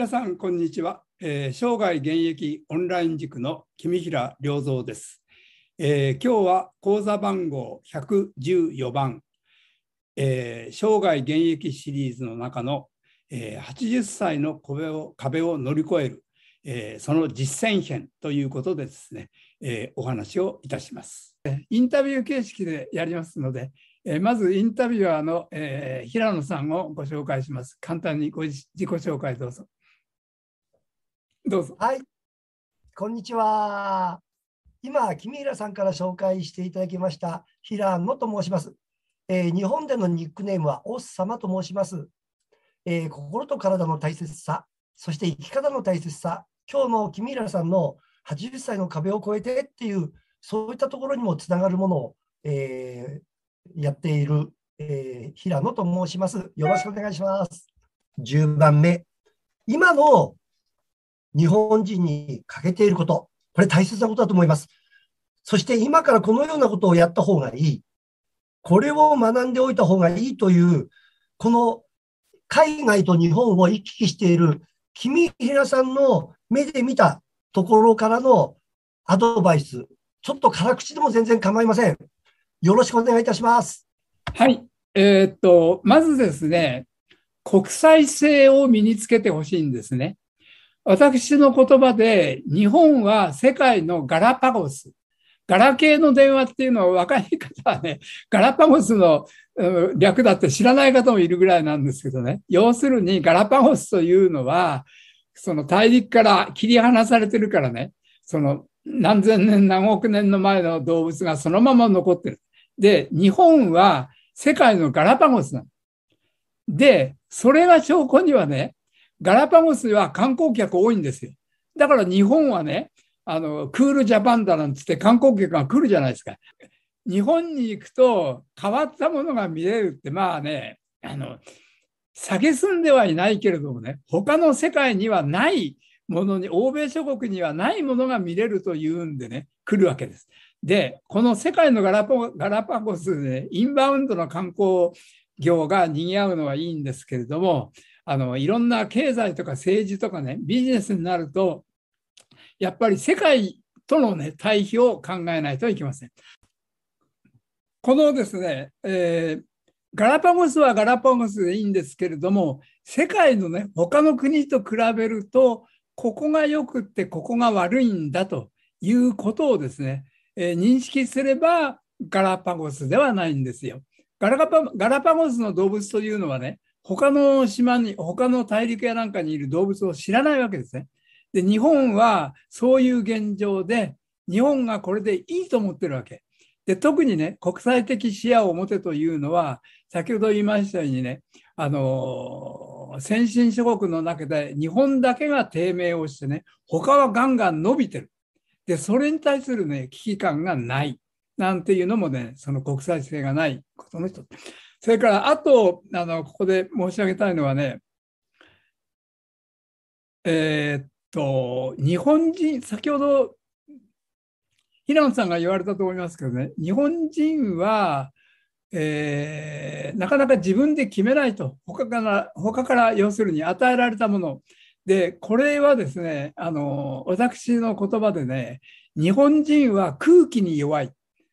皆さんこんにちは、えー、生涯現役オンライン塾の君平良三です、えー、今日は講座番号114番、えー、生涯現役シリーズの中の、えー、80歳の壁を壁を乗り越える、えー、その実践編ということでですね、えー、お話をいたしますインタビュー形式でやりますのでえまずインタビュアーの、えー、平野さんをご紹介します。簡単にご自己紹介どうぞ。どうぞ。はい。こんにちは。今、君平さんから紹介していただきました、平野と申します。えー、日本でのニックネームは、おっさまと申します、えー、心と体の大切さ、そして生き方の大切さ、今日の君平さんの80歳の壁を越えてっていう、そういったところにもつながるものを、えー、やっている、え平野と申します。よろしくお願いします。10番目。今の日本人に欠けていること、これ大切なことだと思います。そして今からこのようなことをやった方がいい。これを学んでおいた方がいいという、この海外と日本を行き来している君平さんの目で見たところからのアドバイス、ちょっと辛口でも全然構いません。よろしくお願いいたします。はい。えー、っと、まずですね、国際性を身につけてほしいんですね。私の言葉で、日本は世界のガラパゴス。ガラ系の電話っていうのは若い方はね、ガラパゴスの略だって知らない方もいるぐらいなんですけどね。要するにガラパゴスというのは、その大陸から切り離されてるからね、その何千年何億年の前の動物がそのまま残ってる。で、日本は世界のガラパゴスなの。で、それが証拠にはね、ガラパゴスは観光客多いんですよ。だから日本はね、あのクールジャパンだなんつって観光客が来るじゃないですか。日本に行くと変わったものが見れるってまあねあの蔑んではいないけれどもね他の世界にはないものに欧米諸国にはないものが見れるというんでね来るわけです。でこの世界のガラパゴスで、ね、インバウンドの観光業が賑わうのはいいんですけれどもあのいろんな経済とか政治とかねビジネスになるとやっぱり世界との、ね、対比を考えないといけません。このですね、えー、ガラパゴスはガラパゴスでいいんですけれども世界のね他の国と比べるとここが良くってここが悪いんだということをですね、えー、認識すればガラパゴスではないんですよ。ガラパゴスの動物というのはね他の島に、他の大陸やなんかにいる動物を知らないわけですね。で、日本はそういう現状で、日本がこれでいいと思ってるわけ。で、特にね、国際的視野を持てというのは、先ほど言いましたようにね、あのー、先進諸国の中で日本だけが低迷をしてね、他はガンガン伸びてる。で、それに対するね、危機感がない。なんていうのもね、その国際性がないことの人。それから、あと、あの、ここで申し上げたいのはね、えー、っと、日本人、先ほど、平野さんが言われたと思いますけどね、日本人は、えー、なかなか自分で決めないと、他から、他から要するに与えられたもの。で、これはですね、あの、私の言葉でね、日本人は空気に弱い。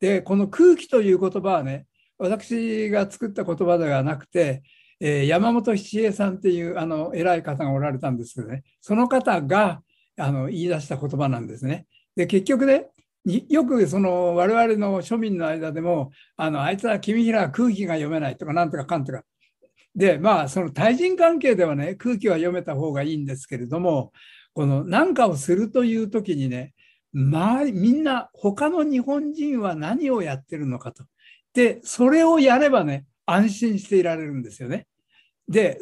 で、この空気という言葉はね、私が作った言葉ではなくて、えー、山本七恵さんっていうあの偉い方がおられたんですけどねその方があの言い出した言葉なんですね。で結局ねよくその我々の庶民の間でもあのあいつは君平は空気が読めないとかなんとかかんとか。でまあその対人関係ではね空気は読めた方がいいんですけれどもこの何かをするという時にねまあみんな他の日本人は何をやってるのかとで、それをやればね、安心していられるんですよね。で、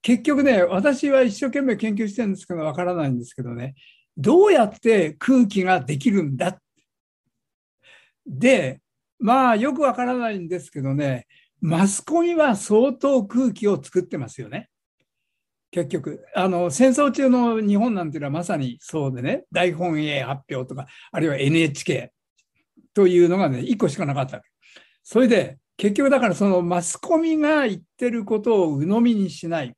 結局ね、私は一生懸命研究してるんですけど、わからないんですけどね、どうやって空気ができるんだで、まあよくわからないんですけどね、マスコミは相当空気を作ってますよね。結局、あの、戦争中の日本なんていうのはまさにそうでね、大本営発表とか、あるいは NHK というのがね、1個しかなかったわけ。それで、結局だからそのマスコミが言ってることを鵜呑みにしない。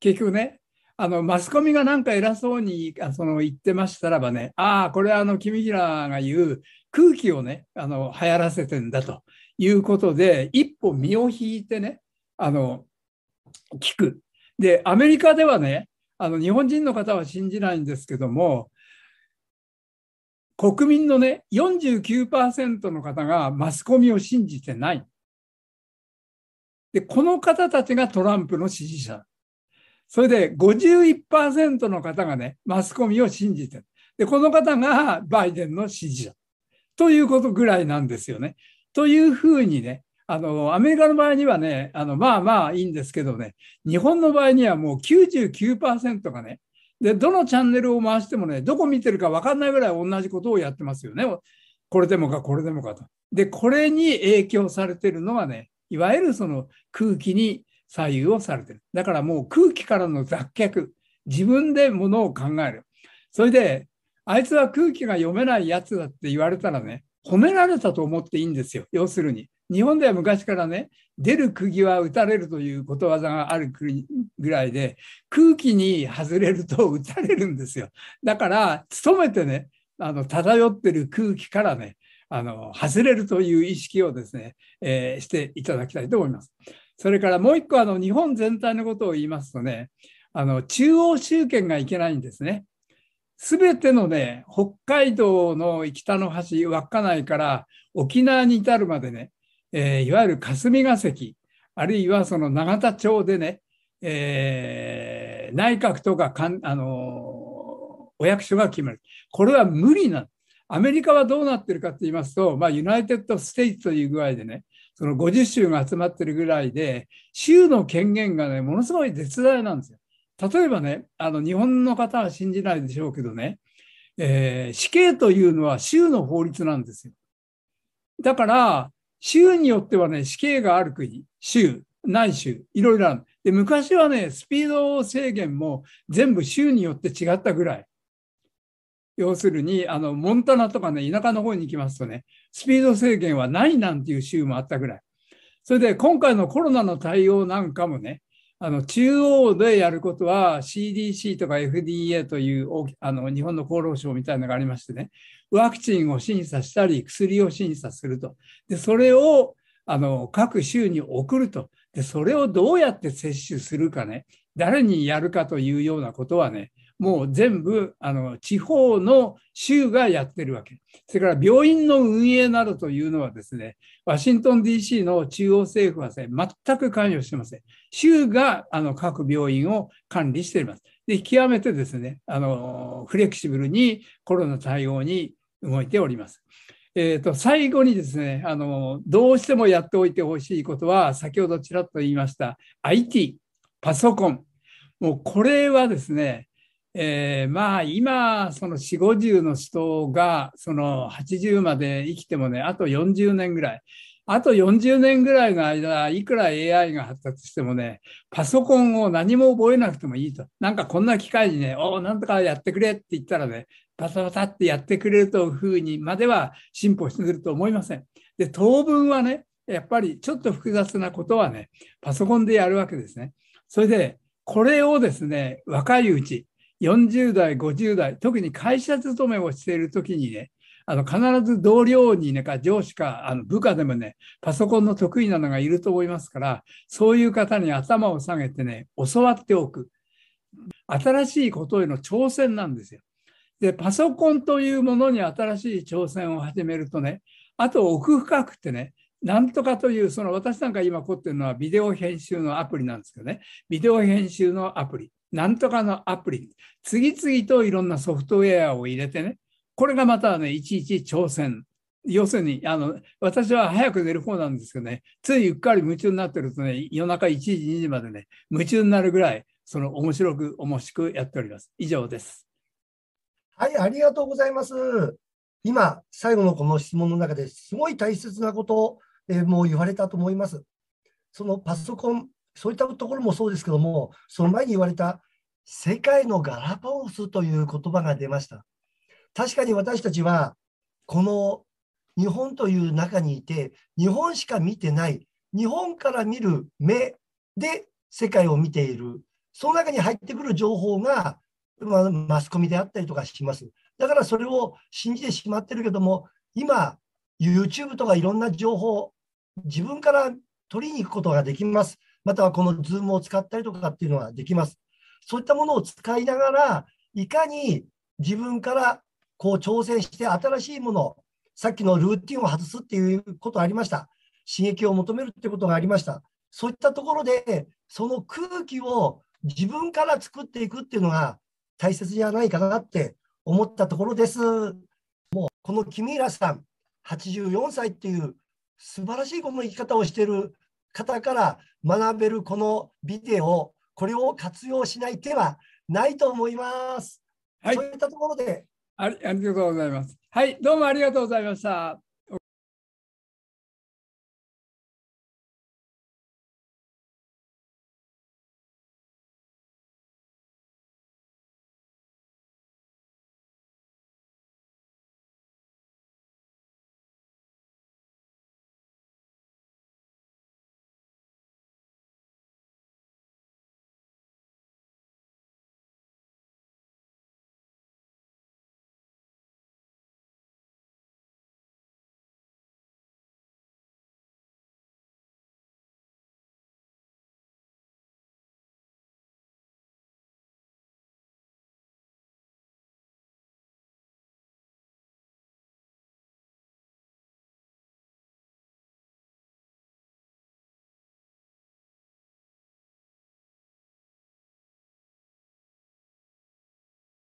結局ね、あの、マスコミがなんか偉そうにその言ってましたらばね、ああ、これはあの、君平が言う空気をね、あの、流行らせてんだということで、一歩身を引いてね、あの、聞く。で、アメリカではね、あの、日本人の方は信じないんですけども、国民のね、49%の方がマスコミを信じてない。で、この方たちがトランプの支持者。それで51%の方がね、マスコミを信じてる。で、この方がバイデンの支持者。ということぐらいなんですよね。というふうにね、あの、アメリカの場合にはね、あの、まあまあいいんですけどね、日本の場合にはもう99%がね、で、どのチャンネルを回してもね、どこ見てるか分かんないぐらい同じことをやってますよね。これでもか、これでもかと。で、これに影響されてるのがね、いわゆるその空気に左右をされてる。だからもう空気からの脱却。自分でものを考える。それで、あいつは空気が読めないやつだって言われたらね、褒められたと思っていいんですよ。要するに。日本では昔からね、出る釘は打たれるということわざがあるぐらいで、空気に外れると打たれるんですよ。だから、努めてね、あの漂ってる空気からね、あの外れるという意識をですね、えー、していただきたいと思います。それからもう一個あの日本全体のことを言いますとね、あの中央集権がいけないんですね。すべてのね、北海道の北の端、稚内から沖縄に至るまでね、えー、いわゆる霞が関、あるいはその永田町でね、えー、内閣とかかん、あのお役所が決まる。これは無理なアメリカはどうなってるかって言いますと、まあ、ユナイテッド・ステイツという具合でね、その50州が集まってるぐらいで、州の権限がね、ものすごい絶大なんですよ。例えばね、あの日本の方は信じないでしょうけどね、えー、死刑というのは州の法律なんですよ。だから、州によってはね、死刑がある国、州、ない州、いろいろある。で、昔はね、スピード制限も全部州によって違ったぐらい。要するに、あの、モンタナとかね、田舎の方に行きますとね、スピード制限はないなんていう州もあったぐらい。それで、今回のコロナの対応なんかもね、あの中央でやることは CDC とか FDA というあの日本の厚労省みたいなのがありましてね、ワクチンを審査したり、薬を審査すると。で、それをあの各州に送ると。で、それをどうやって接種するかね、誰にやるかというようなことはね、もう全部あの地方の州がやってるわけ。それから病院の運営などというのはですね、ワシントン DC の中央政府はですね、全く関与してません。州があの各病院を管理しています。で、極めてですね、あのフレキシブルにコロナ対応に動いております。えーと、と最後にですねあの、どうしてもやっておいてほしいことは、先ほどちらっと言いました、IT、パソコン、もうこれはですね、えー、まあ今、その四五十の人が、その八十まで生きてもね、あと四十年ぐらい。あと40年ぐらいの間、いくら AI が発達してもね、パソコンを何も覚えなくてもいいと。なんかこんな機会にね、おお、なんとかやってくれって言ったらね、パタパタってやってくれるというふうにまでは進歩してくると思いません。で、当分はね、やっぱりちょっと複雑なことはね、パソコンでやるわけですね。それで、これをですね、若いうち、40代、50代、特に会社勤めをしている時にね、あの必ず同僚にね、か上司かあの部下でもね、パソコンの得意なのがいると思いますから、そういう方に頭を下げてね、教わっておく。新しいことへの挑戦なんですよ。で、パソコンというものに新しい挑戦を始めるとね、あと奥深くてね、なんとかという、その私なんか今凝ってるのはビデオ編集のアプリなんですけどね、ビデオ編集のアプリ。なんとかのアプリ、次々といろんなソフトウェアを入れてね、これがまたね、いちいち挑戦。要するに、あの、私は早く寝る方なんですけどね、ついうっかり夢中になってるとね、夜中1時、2時までね、夢中になるぐらい、その面白く、面白くやっております。以上です。はい、ありがとうございます。今、最後のこの質問の中ですごい大切なことを、えー、もう言われたと思います。そのパソコン、そういったところもそうですけども、その前に言われた世界のガラパゴスという言葉が出ました。確かに私たちは、この日本という中にいて、日本しか見てない、日本から見る目で世界を見ている、その中に入ってくる情報が、まあ、マスコミであったりとかします。だからそれを信じてしまってるけども、今、YouTube とかいろんな情報、自分から取りに行くことができます。またはこのズームを使ったりとかっていうのはできます。そういったものを使いながら、いかに自分からこう挑戦して新しいもの、さっきのルーティンを外すっていうことありました。刺激を求めるってことがありました。そういったところで、その空気を自分から作っていくっていうのが大切じゃないかなって思ったところです。もうこの君平さん、84歳っていう素晴らしいこの生き方をしている方から学べるこのビデオ、これを活用しない手はないと思います。はい、そういったところであり。ありがとうございます。はい、どうもありがとうございました。